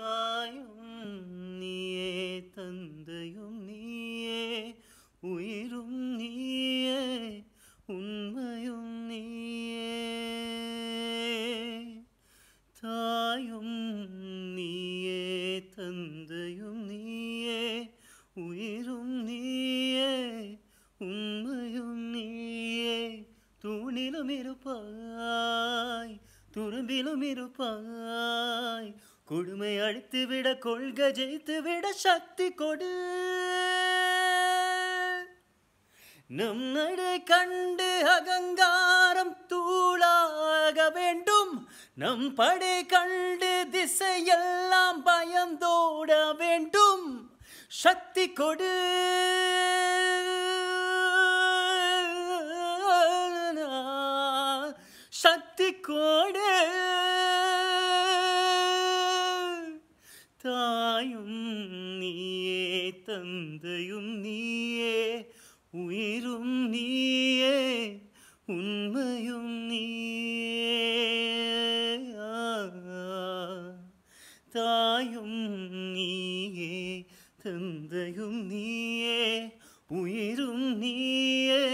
தாயும் நீயே தந்தையும் நீயே உயிரும் நீயே உண்மையும் நீயே தாயும் நீயே தந்தையும் நீயே ഉയരും നീയേ ഉമ്മയും നീയേ തൂണിലുമിരുപ്പായി തുറുമ്പിലുമിരുപ്പായി கொடுமை அழித்துவிட கொள்கை ஜெயித்துவிட சக்தி கொடு நம் நடை கண்டு அகங்காரம் தூளாக வேண்டும் நம் படை கண்டு திசையெல்லாம் பயந்தோட வேண்டும் சக்தி கொடு சக்தி கொடு തായും നീയേ തന്തയും നീയേ ഉയരും നീയേ ഉന്മയും നീയേ തായും നീയേ തന്തയും നീയേ ഉയരും നീയേ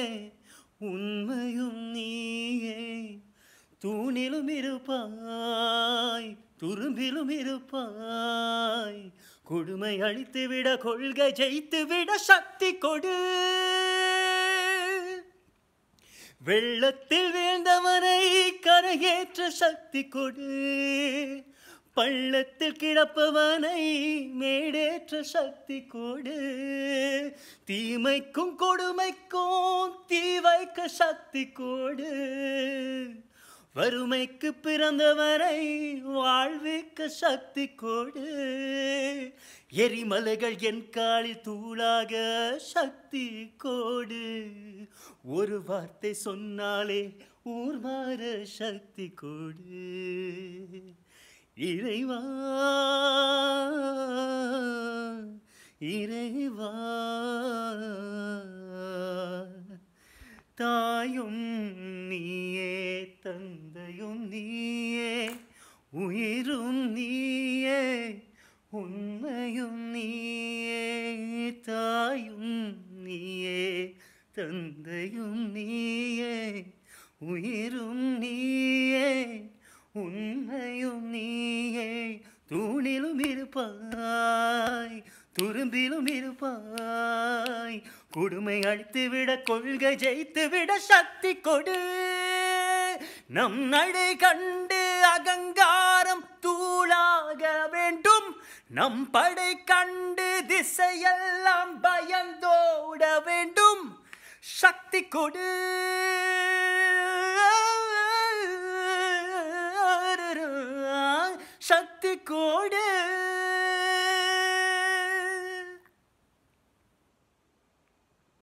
ഉന്മയും നീയേ തൂണിലും ഇരുപ്പാ இருப்பாய் துரும்பிலும் இருப்பாய் கொடுமை அழித்து விட கொள்கை ஜெயித்து விட சக்தி கொடு வெள்ளத்தில் வீழ்ந்தவரை கரையேற்ற சக்தி கொடு பள்ளத்தில் கிடப்பவனை மேடேற்ற சக்தி கொடு தீமைக்கும் கொடுமைக்கும் தீ வைக்க சக்தி கொடு வறுமைக்கு பிறந்தவரை வாழ்விக்க சக்தி கொடு எரிமலைகள் என் காலில் தூளாக சக்தி கோடு ஒரு வார்த்தை சொன்னாலே ஊர் மாற சக்தி கொடு இறைவா இறைவா தாயும் நீ தந்தையும் நீயே உயிரும் நீயே உண்மையும் நீயே தாயும் நீயே தந்தையும் நீயே உயிரும் நீயே உண்மையும் நீயே தூணிலும் இருப்பாய் துரும்பிலும் இருப்பாய் கொடுமை அழித்துவிட கொள்கை ஜெயித்துவிட சக்தி கொடு நம் நடை கண்டு அகங்காரம் தூளாக வேண்டும் நம் படை கண்டு திசையெல்லாம் பயந்தோட வேண்டும் சக்தி கொடு சக்தி கொடு